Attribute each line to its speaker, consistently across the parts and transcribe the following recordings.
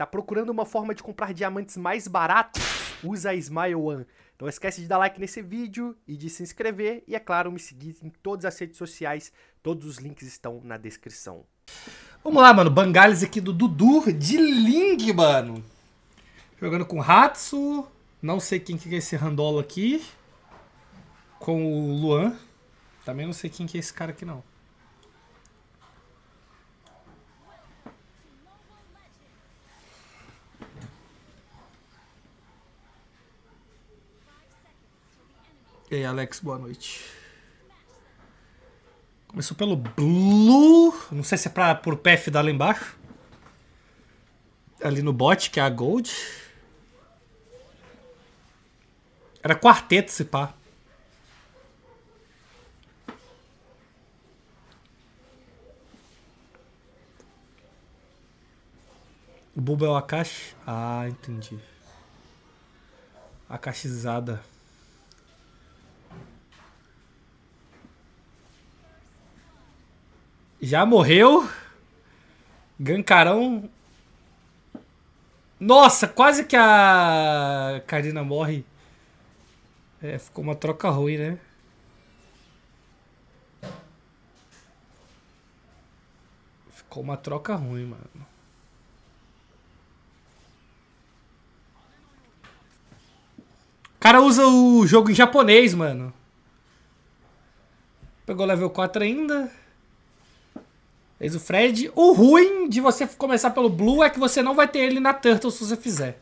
Speaker 1: Tá procurando uma forma de comprar diamantes mais baratos? Usa a Smile One. Não esquece de dar like nesse vídeo e de se inscrever e é claro, me seguir em todas as redes sociais. Todos os links estão na descrição. Vamos lá, mano, Bangales aqui do Dudu de Ling, mano. Jogando com Hatsu, não sei quem que é esse Randolo aqui. Com o Luan. Também não sei quem que é esse cara aqui, não. E aí, Alex, boa noite. Começou pelo Blue, não sei se é pra, por PF dar lá embaixo. Ali no bot, que é a Gold. Era quarteto esse pá. O Bubo é o Akash? Ah, entendi. Akashizada. Já morreu. Gancarão. Nossa, quase que a Karina morre. É, ficou uma troca ruim, né? Ficou uma troca ruim, mano. O cara usa o jogo em japonês, mano. Pegou level 4 ainda. Fez o Fred. O ruim de você começar pelo Blue é que você não vai ter ele na Turtle se você fizer.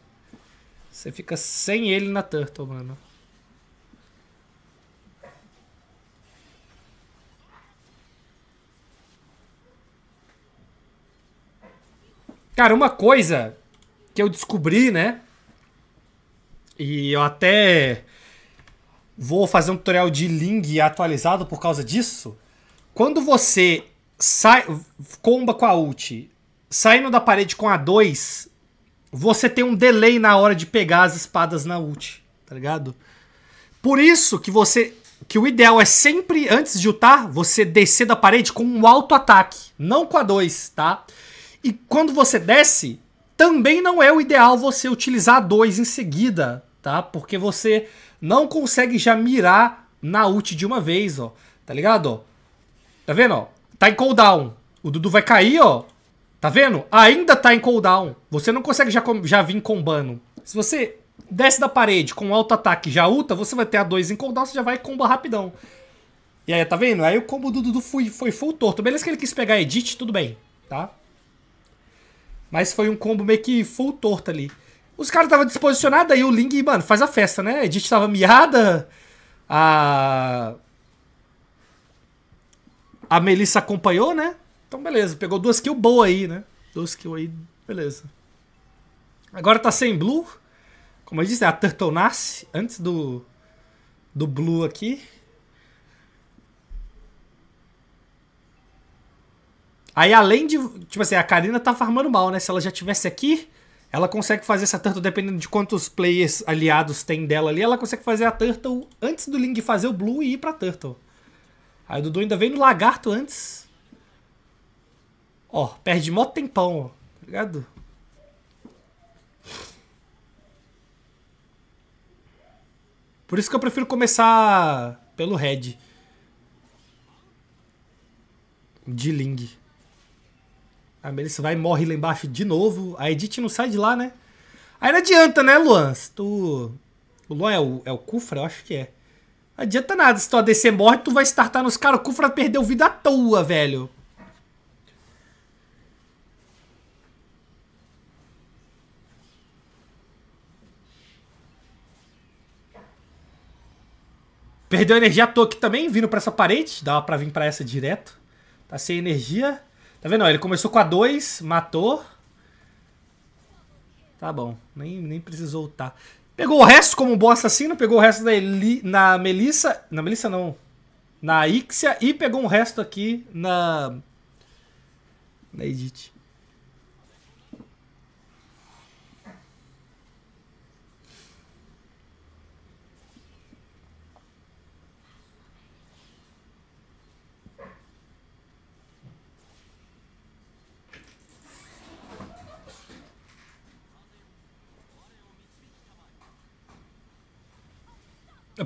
Speaker 1: Você fica sem ele na Turtle, mano. Cara, uma coisa que eu descobri, né? E eu até vou fazer um tutorial de Ling atualizado por causa disso. Quando você sai, comba com a ult, saindo da parede com a 2, você tem um delay na hora de pegar as espadas na ult, tá ligado? Por isso que você que o ideal é sempre antes de ultar, você descer da parede com um alto ataque, não com a 2, tá? E quando você desce, também não é o ideal você utilizar a 2 em seguida, tá? Porque você não consegue já mirar na ult de uma vez, ó. Tá ligado? Tá vendo, ó? Tá em cooldown. O Dudu vai cair, ó. Tá vendo? Ainda tá em cooldown. Você não consegue já, já vir combando. Se você desce da parede com alto ataque e já ulta, você vai ter a 2 em cooldown, você já vai comba rapidão. E aí, tá vendo? Aí o combo do Dudu foi, foi full torto. Beleza que ele quis pegar edit, tudo bem, tá? Mas foi um combo meio que full torto ali. Os caras estavam disposicionados, aí o Ling, mano, faz a festa, né? A Edith tava miada, a ah, a Melissa acompanhou, né? Então beleza, pegou duas kills boa aí, né? Duas kills aí, beleza. Agora tá sem blue. Como eu disse, é a Turtle nasce antes do, do blue aqui. Aí além de... Tipo assim, a Karina tá farmando mal, né? Se ela já tivesse aqui, ela consegue fazer essa Turtle dependendo de quantos players aliados tem dela ali. Ela consegue fazer a Turtle antes do Ling fazer o blue e ir pra Turtle. Aí o Dudu ainda vem no lagarto antes. Ó, perde mó tempão, ó. Tá ligado? Por isso que eu prefiro começar pelo Red. De Ling. A Melissa vai e morre lá embaixo de novo. A Edith não sai de lá, né? Aí não adianta, né, Luan? Se tu... O Luan é o, é o Cufra? Eu acho que é. Não adianta nada, se tu ADC morre, tu vai startar nos caras. O Kufra perdeu vida à toa, velho. Perdeu energia à toa aqui também, vindo pra essa parede. Dá pra vir pra essa direto. Tá sem energia. Tá vendo? Ele começou com a 2, matou. Tá bom, nem, nem precisou ultar. Pegou o resto como um bom assassino, pegou o resto da Eli, na Melissa. Na Melissa não. Na Ixia e pegou um resto aqui na. Na Edith.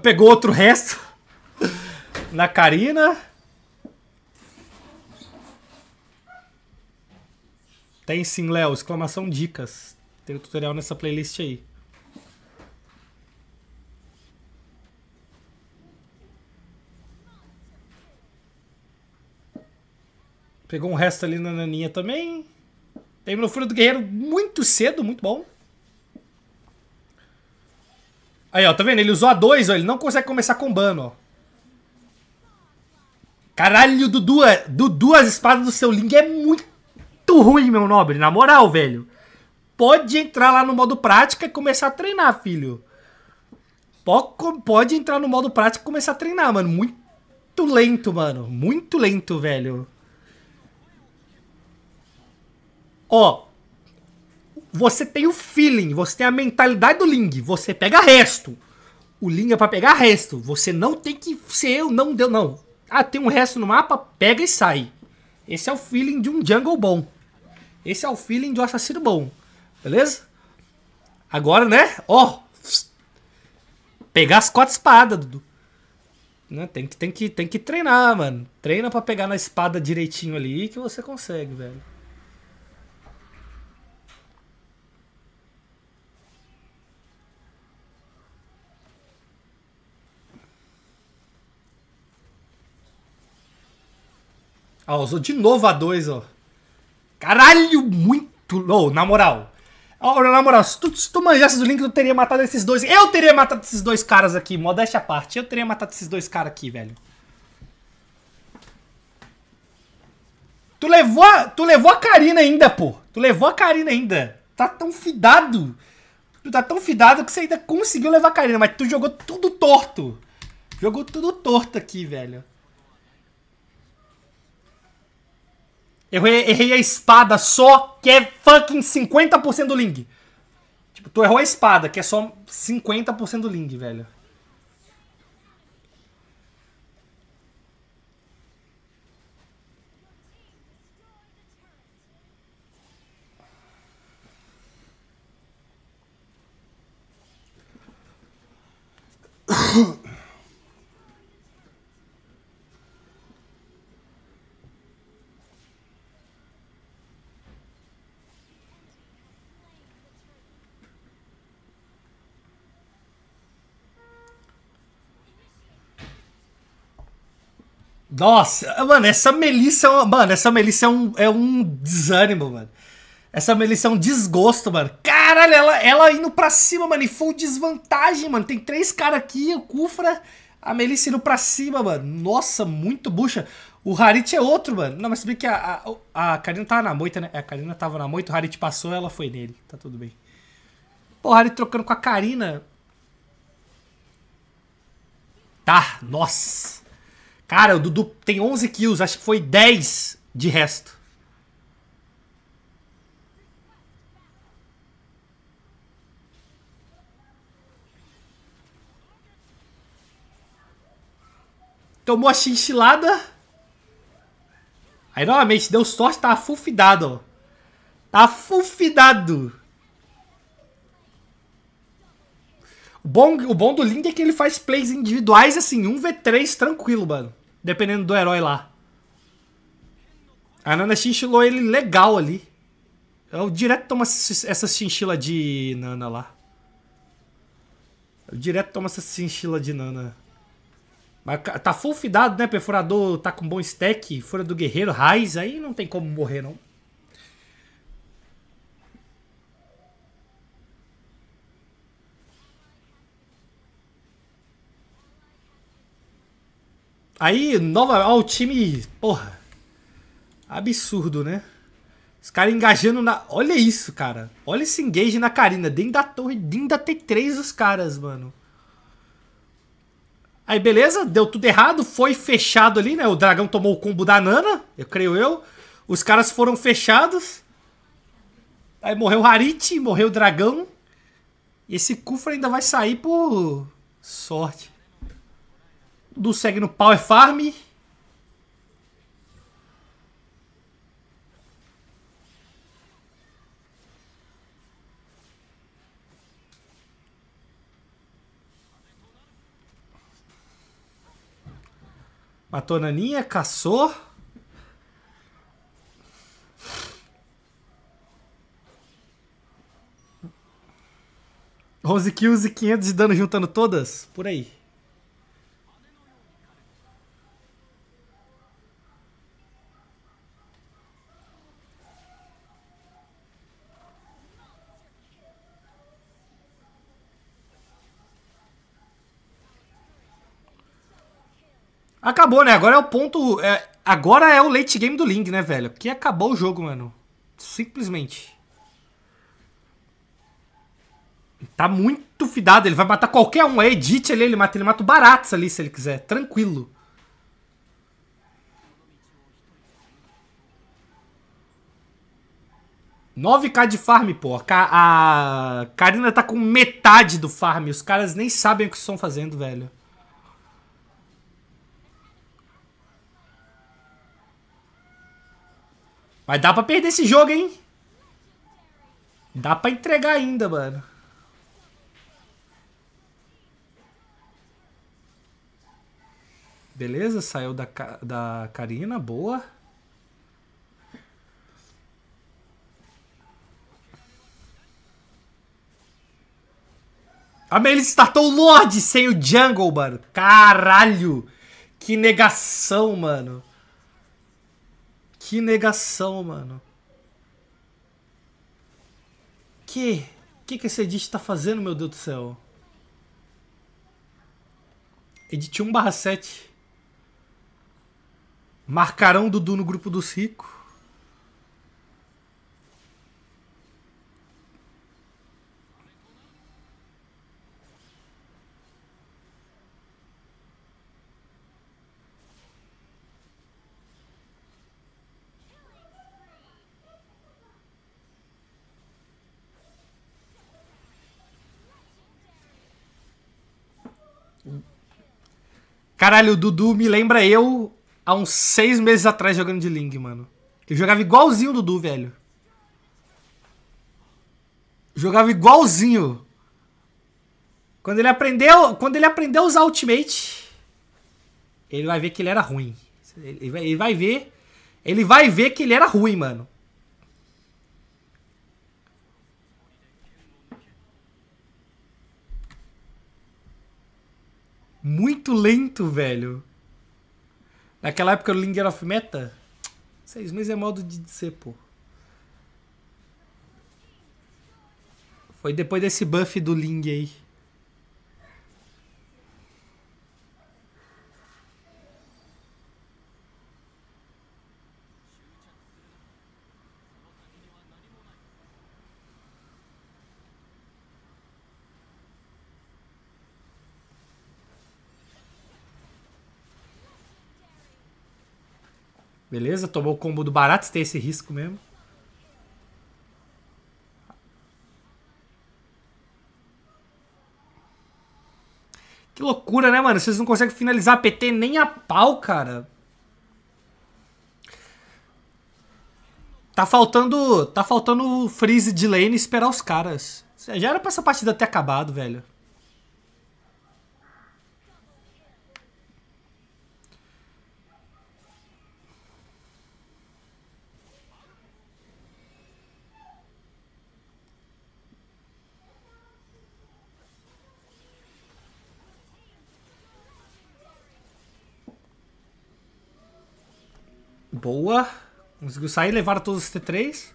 Speaker 1: Pegou outro resto na Karina. Tem sim, Léo. Exclamação dicas. Tem o um tutorial nessa playlist aí. Pegou um resto ali na naninha também. Terminou o furo do Guerreiro muito cedo, muito bom. Aí, ó, tá vendo? Ele usou a 2, ó. Ele não consegue começar com bano, ó. Caralho, Dudu, é, Dudu, as espadas do seu Ling é muito ruim, meu nobre. Na moral, velho. Pode entrar lá no modo prática e começar a treinar, filho. Pode, entrar no modo prático e começar a treinar, mano. Muito lento, mano. Muito lento, velho. Ó, você tem o feeling, você tem a mentalidade do Ling, você pega resto. O Ling é pra pegar resto. Você não tem que ser eu, não deu, não. Ah, tem um resto no mapa, pega e sai. Esse é o feeling de um jungle bom. Esse é o feeling de um assassino bom. Beleza? Agora, né? Ó. Pegar as quatro espadas, Dudu. Né? Tem, que, tem, que, tem que treinar, mano. Treina para pegar na espada direitinho ali que você consegue, velho. Ó, usou de novo a 2, ó. Caralho, muito. Ô, na moral. Ó, na moral, se tu, se tu manjasse do Link, eu teria matado esses dois. Eu teria matado esses dois caras aqui, modéstia à parte. Eu teria matado esses dois caras aqui, velho. Tu levou, a, tu levou a Karina ainda, pô. Tu levou a Karina ainda. Tá tão fidado. Tu tá tão fidado que você ainda conseguiu levar a Karina, mas tu jogou tudo torto. Jogou tudo torto aqui, velho. Eu errei a espada só, que é fucking 50% do Ling. Tipo, tu errou a espada, que é só 50% do Ling, velho. Nossa, mano, essa Melissa é uma, Mano, essa Melissa é um, é um desânimo, mano. Essa Melissa é um desgosto, mano. Caralho, ela, ela indo pra cima, mano. E full desvantagem, mano. Tem três caras aqui, o Kufra, a Melissa indo pra cima, mano. Nossa, muito bucha. O Harit é outro, mano. Não, mas sabia que a, a, a Karina tava na moita, né? A Karina tava na moita, o Harit passou, ela foi nele. Tá tudo bem. Pô, o Harit trocando com a Karina. Tá, nossa. Cara, o Dudu tem 11 kills, acho que foi 10 de resto. Tomou a chinchilada. Aí novamente deu sorte, tá fulfidado, ó. Tá fulfidado. O bom, o bom do Link é que ele faz plays individuais assim, 1v3 tranquilo, mano dependendo do herói lá. A Nana chinchilou é ele legal ali. Eu é direto tomo essa chinchila de Nana lá. Eu direto tomo essa chinchila de Nana. Mas tá fidado, né? Perfurador tá com bom stack. Fora do guerreiro, raiz. Aí não tem como morrer, não. Aí, nova. Ó, o time. Porra. Absurdo, né? Os caras engajando na. Olha isso, cara. Olha esse engage na Karina. Dentro da torre. Dentro da T3 os caras, mano. Aí, beleza. Deu tudo errado. Foi fechado ali, né? O dragão tomou o combo da Nana. Eu creio eu. Os caras foram fechados. Aí morreu o Harit. Morreu o dragão. E esse Kufra ainda vai sair por sorte do segue no Power Farm. Matou a Naninha, caçou. Onze kills e quinhentos de dano juntando todas? Por aí. Acabou, né? Agora é o ponto. É, agora é o late game do Ling, né, velho? Que acabou o jogo, mano. Simplesmente. Tá muito fidado. Ele vai matar qualquer um. É Edit ali, ele mata, ele mata o ali, se ele quiser. Tranquilo. Nove k de farm, pô. A Karina tá com metade do farm. Os caras nem sabem o que estão fazendo, velho. Mas dá pra perder esse jogo, hein? Dá pra entregar ainda, mano. Beleza, saiu da, da Karina, boa. A ah, Melis startou o Lorde sem o Jungle, mano. Caralho! Que negação, mano. Que negação, mano. Que? Que que esse edit tá fazendo, meu Deus do céu? Edit 1 barra 7. Marcarão Dudu no grupo dos ricos. Caralho, o Dudu me lembra eu há uns seis meses atrás jogando de Ling, mano. Eu jogava igualzinho o Dudu, velho. Jogava igualzinho. Quando ele aprendeu, quando ele aprendeu a usar Ultimate, ele vai ver que ele era ruim. Ele vai, ele vai ver, ele vai ver que ele era ruim, mano. muito lento, velho. Naquela época o Linger of Meta, seis meses é modo de dizer, pô. Foi depois desse buff do Ling aí. Beleza? Tomou o combo do Baratos, tem esse risco mesmo. Que loucura, né, mano? Vocês não conseguem finalizar a PT nem a pau, cara. Tá faltando, tá faltando freeze de lane e esperar os caras. Já era pra essa partida ter acabado, velho. Boa. Conseguiu sair, levaram todos os T3.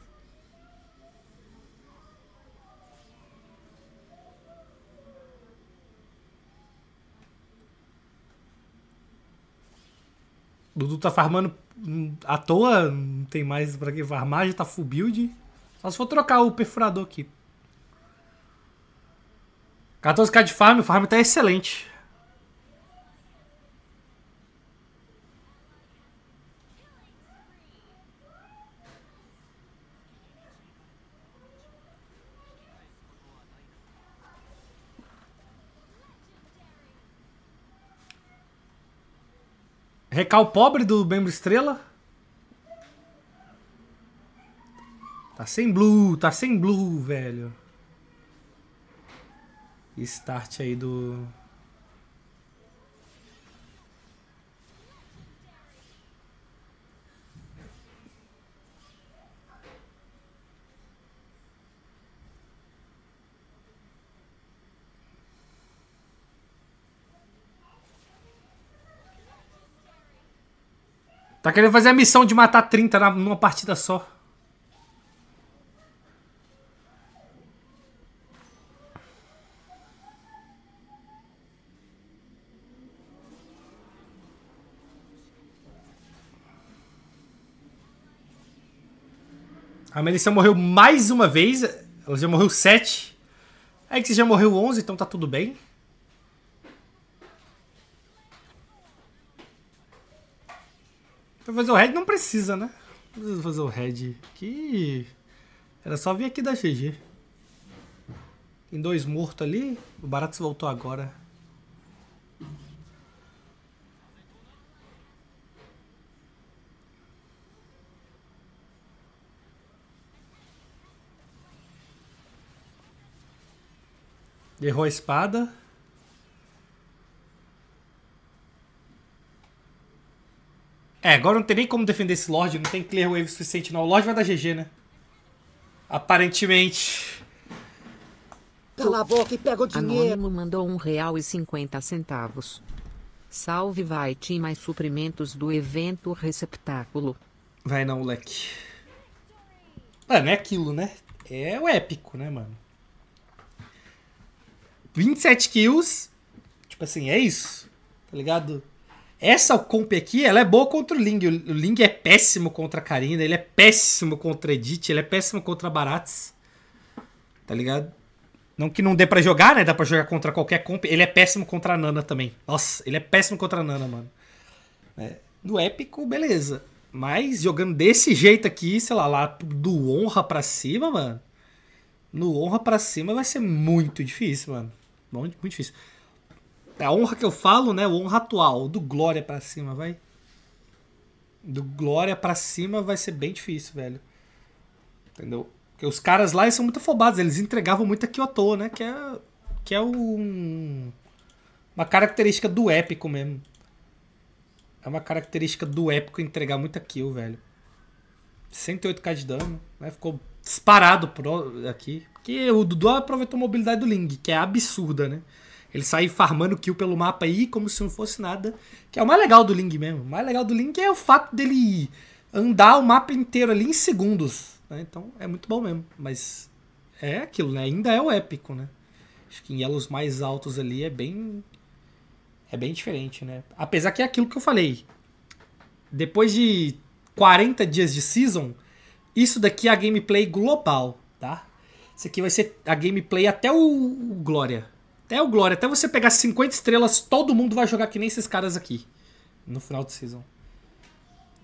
Speaker 1: Dudu tá farmando hum, à toa, não tem mais pra que farmar, já tá full build. Só se for trocar o perfurador aqui. 14k de farm, o farm tá excelente. Recal pobre do membro estrela. Tá sem blue, tá sem blue, velho. Start aí do Tá querendo fazer a missão de matar 30 na, numa partida só. A Melissa morreu mais uma vez. Ela já morreu 7. É que você já morreu 11, então tá tudo bem. fazer o head não precisa, né? Não precisa fazer o head. Que. Era só vir aqui da GG. Tem dois mortos ali. O Baratos voltou agora. Errou a espada. É, agora não tem nem como defender esse Lorde, não tem clear wave suficiente não. O Lorde vai dar GG, né? Aparentemente.
Speaker 2: Cala a boca e pega o dinheiro. Anônimo
Speaker 1: mandou um real e cinquenta centavos. Salve vai team mais suprimentos do evento receptáculo. Vai não, moleque. Mano, é, é aquilo, né? É o épico, né, mano? 27 kills. Tipo assim, é isso. Tá ligado? Essa comp aqui, ela é boa contra o Ling. O Ling é péssimo contra a Karina, ele é péssimo contra o Edith, ele é péssimo contra a Barats. Tá ligado? Não que não dê para jogar, né? Dá pra jogar contra qualquer comp. Ele é péssimo contra a Nana também. Nossa, ele é péssimo contra a Nana, mano. É. No épico, beleza. Mas jogando desse jeito aqui, sei lá, lá do honra pra cima, mano. No honra pra cima vai ser muito difícil, mano. Muito, muito difícil. É a honra que eu falo, né? O honra atual. Do Glória para cima, vai. Do Glória para cima vai ser bem difícil, velho. Entendeu? Porque os caras lá são muito afobados. Eles entregavam muito aqui à toa, né? Que é, que é um, uma característica do épico mesmo. É uma característica do épico entregar muita kill, velho. 108k de dano, né? Ficou disparado pro, aqui. Porque o Dudu aproveitou a mobilidade do Ling, que é absurda, né? Ele sai farmando kill pelo mapa aí, como se não fosse nada. Que é o mais legal do Ling mesmo. O mais legal do Ling é o fato dele andar o mapa inteiro ali em segundos. Né? Então é muito bom mesmo. Mas é aquilo, né? Ainda é o épico, né? Acho que em elos mais altos ali é bem. É bem diferente, né? Apesar que é aquilo que eu falei. Depois de 40 dias de season, isso daqui é a gameplay global, tá? Isso aqui vai ser a gameplay até o, o Glória. Até o Glória, até você pegar 50 estrelas, todo mundo vai jogar que nem esses caras aqui. No final de season.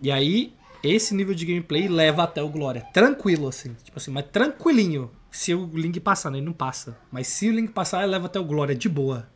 Speaker 1: E aí, esse nível de gameplay leva até o Glória. É tranquilo, assim. Tipo assim, mas tranquilinho. Se o Link passar, né? Ele não passa. Mas se o Link passar, ele leva até o Glória, é de boa.